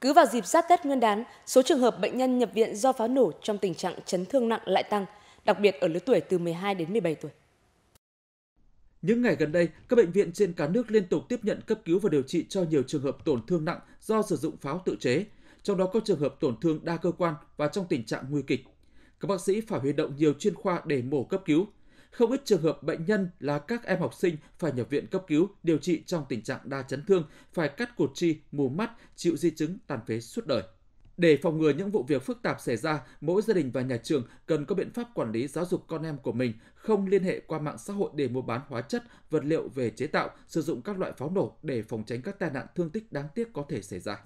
Cứ vào dịp sát Tết Nguyên đán, số trường hợp bệnh nhân nhập viện do pháo nổ trong tình trạng chấn thương nặng lại tăng, đặc biệt ở lứa tuổi từ 12 đến 17 tuổi. Những ngày gần đây, các bệnh viện trên cả nước liên tục tiếp nhận cấp cứu và điều trị cho nhiều trường hợp tổn thương nặng do sử dụng pháo tự chế, trong đó có trường hợp tổn thương đa cơ quan và trong tình trạng nguy kịch. Các bác sĩ phải huy động nhiều chuyên khoa để mổ cấp cứu, không ít trường hợp bệnh nhân là các em học sinh phải nhập viện cấp cứu điều trị trong tình trạng đa chấn thương, phải cắt cột chi, mù mắt, chịu di chứng tàn phế suốt đời. Để phòng ngừa những vụ việc phức tạp xảy ra, mỗi gia đình và nhà trường cần có biện pháp quản lý giáo dục con em của mình, không liên hệ qua mạng xã hội để mua bán hóa chất, vật liệu về chế tạo, sử dụng các loại pháo nổ để phòng tránh các tai nạn thương tích đáng tiếc có thể xảy ra.